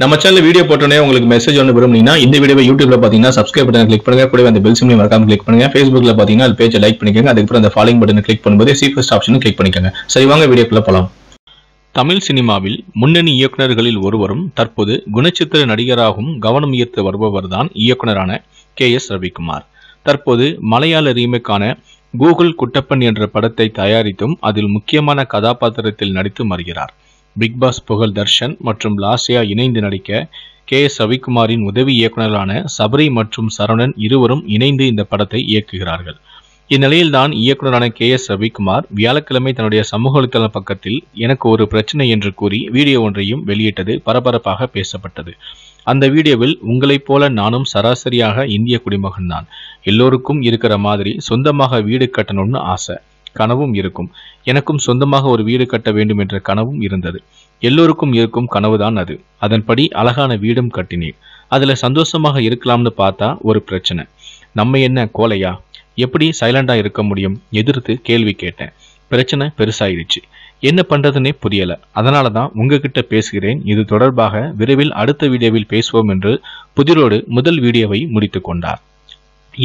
நம்ம channel video போட்டோன்னே உங்களுக்கு மெசேஜ் ஒன்று விரும்புனீங்கன்னா இந்த வீடியோ யூடியூப்ல பார்த்தீங்கன்னா சப்ஸ்கிரைப் பட்டன் கிளிக் பண்ணுங்க கூட அந்த பெல் சிம்லையும் மறக்காம கிளிக் பண்ணுங்க ஃபேஸ்புக்ல பார்த்தீங்கன்னா அது பேஜை லைக் பண்ணிக்கோங்க அதுக்கப்புறம் அந்த ஃபாலோயிங் பட்டன் கிளிக் பண்ணும்போது சி ஃபர்ஸ்ட் ஆப்ஷனும் கிளிக் பண்ணிக்கோங்க சரி வாங்க வீடியோக்குள்ள போலாம் தமிழ் சினிமாவில் முன்னணி இயக்குநர்களில் ஒருவரும் தற்போது குணச்சித்திர நடிகராகவும் கவனம் ஈர்த்து வருபவர்தான் இயக்குநரான கே எஸ் ரவிக்குமார் தற்போது மலையாள ரீமேக்கான கூகுள் குட்டப்பன் என்ற படத்தை தயாரித்தும் அதில் முக்கியமான கதாபாத்திரத்தில் நடித்து வருகிறார் பிக் பாஸ் புகழ் தர்ஷன் மற்றும் லாசியா இணைந்து நடிக்க கே எஸ் ரவிக்குமாரின் உதவி இயக்குநர்களான சபரி மற்றும் சரவணன் இருவரும் இணைந்து இந்த படத்தை இயக்குகிறார்கள் இந்நிலையில்தான் இயக்குநரான கே எஸ் ரவிக்குமார் வியாழக்கிழமை தன்னுடைய சமூக வலைதள பக்கத்தில் எனக்கு ஒரு பிரச்சனை என்று கூறி வீடியோ ஒன்றையும் வெளியிட்டது பரபரப்பாக பேசப்பட்டது அந்த வீடியோவில் உங்களைப் போல நானும் சராசரியாக இந்திய குடிமகன் தான் எல்லோருக்கும் இருக்கிற மாதிரி சொந்தமாக வீடு கட்டணும்னு ஆசை கனவும் இருக்கும் எனக்கும் சொந்தமாக ஒரு வீடு கட்ட வேண்டும் என்ற கனவும் இருந்தது எல்லோருக்கும் இருக்கும் கனவுதான் அது அதன்படி அழகான வீடும் கட்டினேன் அதுல சந்தோஷமாக இருக்கலாம்னு பார்த்தா ஒரு பிரச்சனை நம்ம என்ன கோலையா எப்படி சைலண்டா இருக்க முடியும் எதிர்த்து கேள்வி கேட்டேன் பிரச்சனை பெருசாயிடுச்சு என்ன பண்றதுன்னே புரியல அதனால தான் உங்ககிட்ட பேசுகிறேன் இது தொடர்பாக விரைவில் அடுத்த வீடியோவில் பேசுவோம் என்று புதிரோடு முதல் வீடியோவை முடித்து கொண்டார்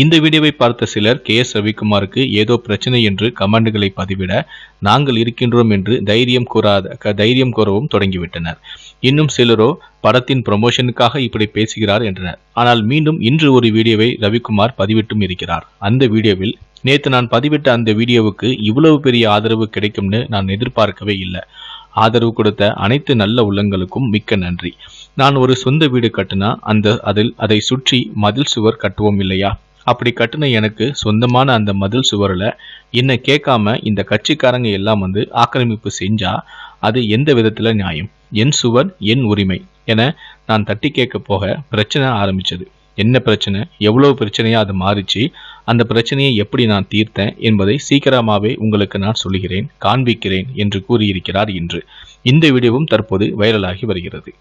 இந்த வீடியோவை பார்த்த சிலர் கே எஸ் ரவிக்குமாருக்கு ஏதோ பிரச்சனை என்று கமெண்ட்களை பதிவிட நாங்கள் இருக்கின்றோம் என்று தைரியம் கூறாத தைரியம் கூறவும் தொடங்கிவிட்டனர் இன்னும் சிலரோ படத்தின் ப்ரொமோஷனுக்காக இப்படி பேசுகிறார் என்றனர் ஆனால் மீண்டும் இன்று ஒரு வீடியோவை ரவிக்குமார் பதிவிட்டும் இருக்கிறார் அந்த வீடியோவில் நேற்று நான் பதிவிட்ட அந்த வீடியோவுக்கு இவ்வளவு பெரிய ஆதரவு கிடைக்கும்னு நான் எதிர்பார்க்கவே இல்லை ஆதரவு கொடுத்த அனைத்து நல்ல உள்ளங்களுக்கும் மிக்க நன்றி நான் ஒரு சொந்த வீடு கட்டினா அந்த அதில் அதை சுற்றி மதில் சுவர் கட்டுவோம் இல்லையா அப்படி கட்டின எனக்கு சொந்தமான அந்த மதில் சுவரில் என்னை கேட்காம இந்த கட்சிக்காரங்க எல்லாம் வந்து ஆக்கிரமிப்பு செஞ்சா அது எந்த விதத்தில் நியாயம் என் சுவர் என் உரிமை என நான் தட்டி கேட்க போக பிரச்சனை ஆரம்பித்தது என்ன பிரச்சனை எவ்வளோ பிரச்சனையாக அது மாறிச்சு அந்த பிரச்சனையை எப்படி நான் தீர்த்தேன் என்பதை சீக்கிரமாகவே உங்களுக்கு நான் சொல்கிறேன் காண்பிக்கிறேன் என்று கூறியிருக்கிறார் இன்று இந்த வீடியோவும் தற்போது வைரலாகி வருகிறது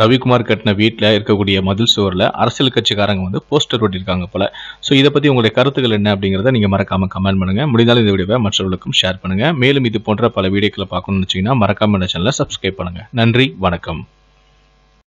ரவிக்குமார் கட்டின வீட்டில் இருக்கக்கூடிய மதில் சுவரில் அரசியல் கட்சிக்காரங்க வந்து போஸ்டர் ஒட்டியிருக்காங்க போல ஸோ இதை பற்றி உங்களுடைய கருத்துக்கள் என்ன அப்படிங்கிறத நீங்கள் மறக்காமல் கமெண்ட் பண்ணுங்கள் முடிந்தாலும் இந்த வீடியோவை மற்றவர்களுக்கும் ஷேர் பண்ணுங்கள் மேலும் இது போன்ற பல வீடியோக்களை பார்க்கணும்னு வச்சிங்கன்னா மறக்காமல் இந்த சேனலை சப்ஸ்கிரைப் பண்ணுங்கள் நன்றி வணக்கம்